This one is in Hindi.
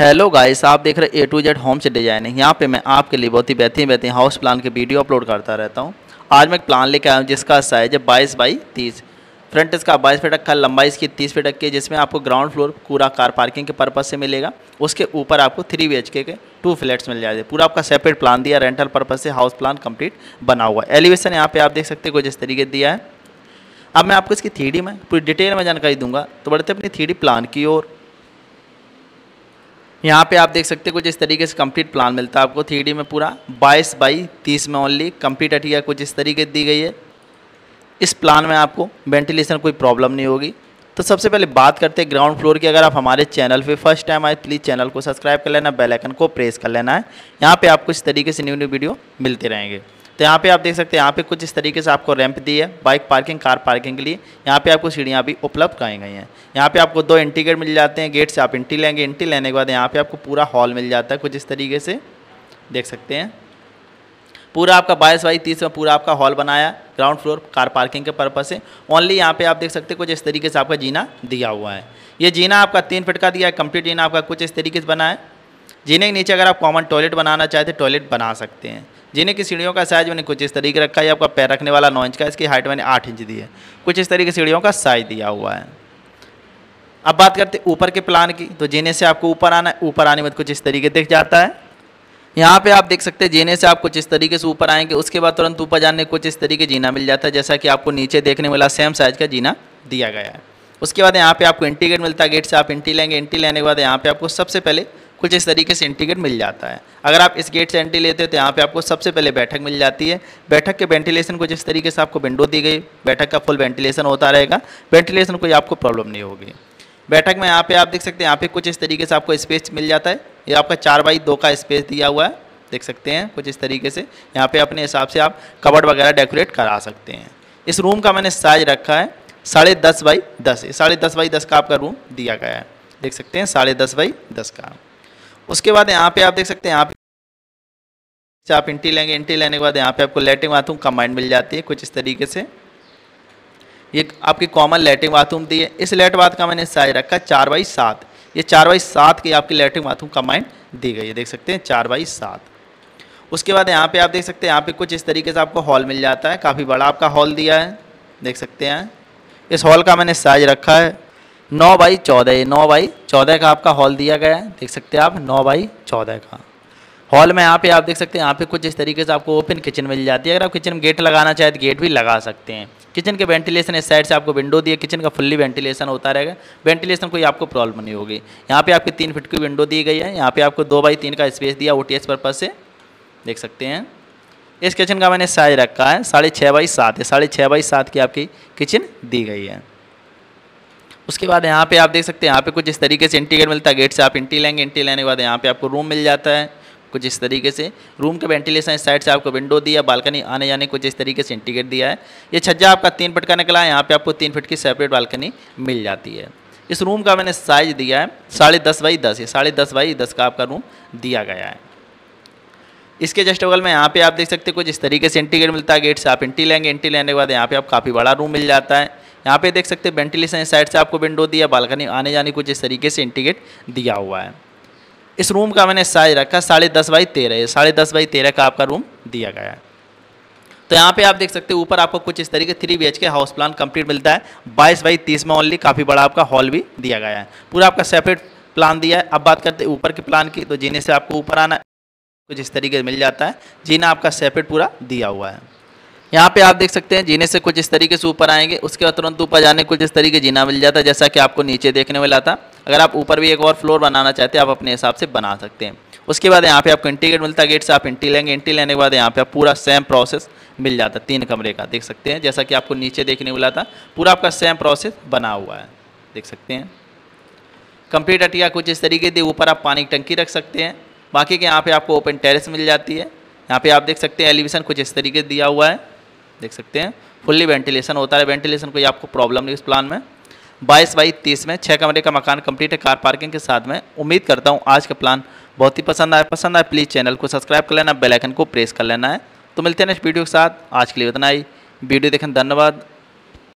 हेलो गाइस आप देख रहे ए टू जेड होम से डिजाइनिंग यहाँ पे मैं आपके लिए बहुत ही बेहतरीन बेहतरीन हाउस प्लान के वीडियो अपलोड करता रहता हूँ आज मैं एक प्लान लेकर आया हूँ जिसका साइज है बाईस बाई तीस फ्रंट इसका बाईस फीट रखा है लंबाई इसकी तीस फीट रखी है जिसमें आपको ग्राउंड फ्लोर पूरा कार पार्किंग के पर्पज़ से मिलेगा उसके ऊपर आपको three B K two flats मिल जाएंगे पूरा आपका सेपरेट प्लान दिया रेंटल पर्पज़ से हाउस प्लान कम्प्लीट बना हुआ एलिवेशन यहाँ पर आप देख सकते हो जिस तरीके दिया है अब मैं आपको इसकी थ्री में पूरी डिटेल में जानकारी दूंगा तो बढ़ते अपनी थ्री प्लान की ओर यहाँ पे आप देख सकते हैं कुछ इस तरीके से कंप्लीट प्लान मिलता है आपको थ्री में पूरा बाईस बाई तीस में ओनली कंप्लीट अटिया कुछ इस तरीके दी गई है इस प्लान में आपको वेंटिलेशन कोई प्रॉब्लम नहीं होगी तो सबसे पहले बात करते हैं ग्राउंड फ्लोर की अगर आप हमारे चैनल पे फर्स्ट टाइम आए प्लीज़ चैनल को सब्सक्राइब कर लेना बेलाइकन को प्रेस कर लेना है यहाँ पर आपको इस तरीके से न्यू न्यू वीडियो मिलते रहेंगे तो यहाँ पे आप देख सकते हैं यहाँ पे कुछ इस तरीके से आपको रैंप दी है बाइक पार्किंग कार पार्किंग के लिए यहाँ पे आपको सीढ़ियाँ भी उपलब्ध कराई गई हैं यहाँ पे आपको दो एंटी गेट मिल जाते हैं गेट से आप एंट्री लेंगे एंट्री लेने के बाद यहाँ पे आपको पूरा हॉल मिल जाता है कुछ इस तरीके से देख सकते हैं पूरा आपका बाईस बाई तीस में पूरा आपका हॉल बनाया ग्राउंड फ्लोर कार पार्किंग के पर्पज से ओनली यहाँ पर आप देख सकते हैं कुछ इस तरीके से आपका जीना दिया हुआ है ये जीना आपका तीन फिट का दिया है कंप्लीट जीना आपका कुछ इस तरीके से बना है जीने के नीचे अगर आप कॉमन टॉयलेट बनाना चाहते टॉयलेट बना सकते हैं जीने की सीढ़ियों का साइज मैंने कुछ इस तरीके रखा है आपका पैर रखने वाला नौ इंच का इसकी हाइट मैंने आठ इंच दी है कुछ इस तरीके सीढ़ियों का साइज दिया हुआ है अब बात करते ऊपर के प्लान की तो जीने से आपको ऊपर आना है ऊपर आने में कुछ इस तरीके दिख जाता है यहाँ पे आप देख सकते हैं जीने से आप कुछ इस तरीके से ऊपर आएंगे उसके बाद तुरंत ऊपर जाने कुछ इस तरीके जीना मिल जाता है जैसा कि आपको नीचे देखने वाला सेम साइज का जीना दिया गया है उसके बाद यहाँ पे आपको एंटी गेट मिलता है गेट से आप एंटी लेंगे एंटी लेने के बाद यहाँ पे आपको सबसे पहले कुछ इस तरीके से इंटीग्रेट मिल जाता है अगर आप इस गेट से एंट्री लेते हो तो यहाँ पे आपको सबसे पहले बैठक मिल जाती है बैठक के वेंटिलेशन को जिस तरीके से आपको विंडो दी गई बैठक का फुल वेंटिलेशन होता रहेगा वेंटिलेशन कोई आपको प्रॉब्लम नहीं होगी बैठक में यहाँ पे आप देख सकते हैं यहाँ पे कुछ इस तरीके से आपको स्पेस मिल जाता है ये आपका चार बाई दो का स्पेस दिया हुआ है देख सकते हैं कुछ इस तरीके से यहाँ पे अपने हिसाब से आप कबर्ड वगैरह डेकोरेट करा सकते हैं इस रूम का मैंने साइज रखा है साढ़े दस बाई दस साढ़े दस बाई दस का आपका रूम दिया गया है देख सकते हैं साढ़े दस बाई दस का उसके बाद यहाँ पे आप देख सकते हैं यहाँ पे आप इंटी लेंगे इंटी लेने के बाद यहाँ पे आपको लेटिंग बाथरूम कमांड मिल जाती है कुछ इस तरीके से ये आपकी कॉमन लेटरिन बाथरूम दी है इस लेट बाथ का मैंने साइज रखा है चार बाई सात ये चार बाई सात की आपकी लेटरिन बाथरूम कमांड दी गई है देख सकते हैं चार बाई सात उसके बाद यहाँ पे आप देख सकते हैं यहाँ पे कुछ इस तरीके से आपको हॉल मिल जाता है काफ़ी बड़ा आपका हॉल दिया है देख सकते हैं इस हॉल का मैंने साइज रखा है नौ बाई चौदह ये नौ बाई चौदह का आपका हॉल दिया गया है देख सकते हैं आप नौ बाई चौदह का हॉल में यहाँ पे आप देख सकते हैं यहाँ पे कुछ इस तरीके से आपको ओपन किचन मिल जाती है अगर आप किचन में गेट लगाना चाहें तो गेट भी लगा सकते हैं किचन के वेंटिलेशन इस साइड से आपको विंडो दिए किचन का फुल्ली वेंटिलेशन होता रहेगा वेंटिलेशन कोई आपको प्रॉब्लम नहीं होगी यहाँ पर आपकी तीन फिट की विंडो दी गई है यहाँ पर आपको दो बाई तीन का स्पेस दिया ओ टी पर्पज से देख सकते हैं इस किचन का मैंने साइज रखा है साढ़े छः बाई सात है साढ़े छः बाई सात की आपकी किचन दी गई है उसके बाद यहाँ पे आप देख सकते हैं यहाँ पे कुछ इस तरीके से एंट्री गेट मिलता है गेट से आप एंट्री लेंगे एंट्री लेने के बाद यहाँ पे आपको रूम मिल जाता है कुछ इस तरीके से रूम का वेंटिलेशन इस साइड से आपको विंडो दिया बालकनी आने जाने कुछ इस तरीके से इंटीग्रेट दिया है ये छज्जा आपका तीन फट का निकला है यहाँ पर आपको तीन फुट की सेपरेट बालकनी मिल जाती है इस रूम का मैंने साइज दिया है साढ़े दस बाई दस ये साढ़े दस बाई दस का आपका रूम दिया गया है इसके जस्ट बगल में यहाँ पे आप देख सकते हैं कुछ इस तरीके से इंटीग्रेट मिलता है गेट से आप इंटी लेंगे एंट्री लेने के बाद यहाँ पे आप काफ़ी बड़ा रूम मिल जाता है यहाँ पे देख सकते हैं वेंटिलेशन साइड से आपको विंडो दिया बालकनी आने जाने कुछ इस तरीके से इंटीग्रेट दिया हुआ है इस रूम का मैंने साइज रखा साढ़े दस बाई तेरह साढ़े दस बाई तेरह का आपका रूम दिया गया है तो यहाँ पे आप देख सकते हैं ऊपर आपको कुछ इस तरीके three B K house plan complete मिलता है बाईस बाई तीस में ओनली काफ़ी बड़ा आपका हॉल भी दिया गया है पूरा आपका सेपरेट प्लान दिया है अब बात करते हैं ऊपर के प्लान की तो जीने से आपको ऊपर आना कुछ इस तरीके मिल जाता है जीना आपका सेपरेट पूरा दिया हुआ है यहाँ पे आप देख सकते हैं जीने से कुछ इस तरीके से ऊपर आएंगे उसके बाद तुरंत ऊपर जाने कुछ इस तरीके जीना मिल जाता है जैसा कि आपको नीचे देखने मिला था अगर आप ऊपर भी एक और फ्लोर बनाना चाहते हैं आप अपने हिसाब से बना सकते हैं उसके बाद यहाँ पे आपको इंटी गेट मिलता है गेट से आप इंटी लेंगे इंटी लेने के बाद यहाँ पे आप पूरा सेम प्रोसेस मिल जाता है तीन कमरे का देख सकते हैं जैसा कि आपको नीचे देखने मिला था पूरा आपका सेम प्रोसेस बना हुआ है देख सकते हैं कंप्लीट अटिया कुछ इस तरीके से ऊपर आप पानी की टंकी रख सकते हैं बाकी के यहाँ पे आपको ओपन टेरेस मिल जाती है यहाँ पे आप देख सकते हैं एलिवेशन कुछ इस तरीके दिया हुआ है देख सकते हैं फुल्ली वेंटिलेशन होता है वेंटिलेशन कोई आपको प्रॉब्लम नहीं इस प्लान में बाईस बाई तीस में छः कमरे का मकान कंप्लीट है कार पार्किंग के साथ में उम्मीद करता हूँ आज का प्लान बहुत ही पसंद आया पसंद आए प्लीज़ चैनल को सब्सक्राइब कर लेना बेलाइकन को प्रेस कर लेना है तो मिलते हैं नेक्स्ट वीडियो के साथ आज के लिए उतना ही वीडियो देखें धन्यवाद